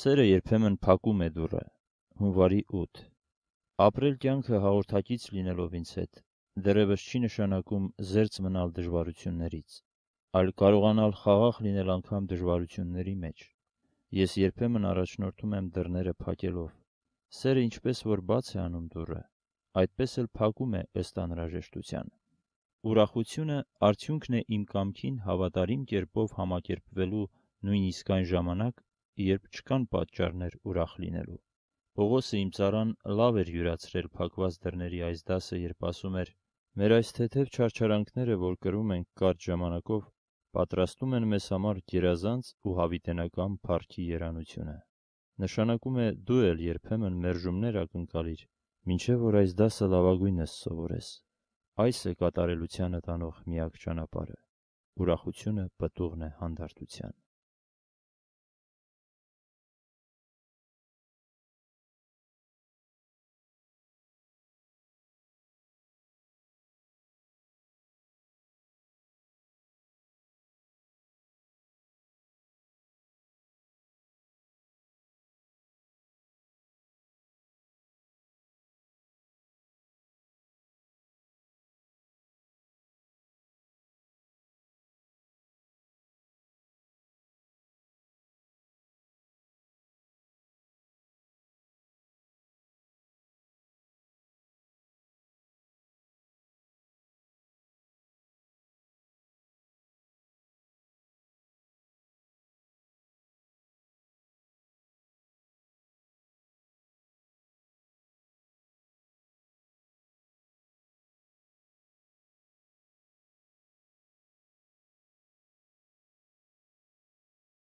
Սերը երբեմն փակում է դուռը։ Հունվարի 8։ Ապրել կյանքը հաղորդակից լինելով ինձ հետ դեռևս չի նշանակում զերծ մնալ դժվարություններից, այլ կարողանալ խաղաղ լինել անգամ դժվարությունների մեջ։ Ես երբեմն առաջնորդում եմ դռները փակելով։ Սերը ինչպես որ բաց է անում դուռը, այդպես էլ փակում է ըստ անհրաժեշտության։ Ուրախությունը արդյունքն է իմ կամքին հավատարիմ կերպով համակերպվելու նույնիսկ այն ժամանակ, երբ չկան պատճառներ ուրախ լինելու։ Պողոսը իմ ծառան լավ էր յուրացրել փակված դռների այս դասը, երբ ասում էր. «Մեր այս թեթև չարչարանքները, որ կրում ենք կարճ ժամանակով, պատրաստում են մեզ համար գերազանց ու հավիտենական փառքի երանությունը»։ Նշանակում է դու էլ երբեմն մերժումներ ակնկալիր, մինչև որ այս դասը լավագույնս սովորես։ Այս է կատարելությանը տանող միակ ճանապարհը։ Ուրախությունը պտուղն է հանդարտության։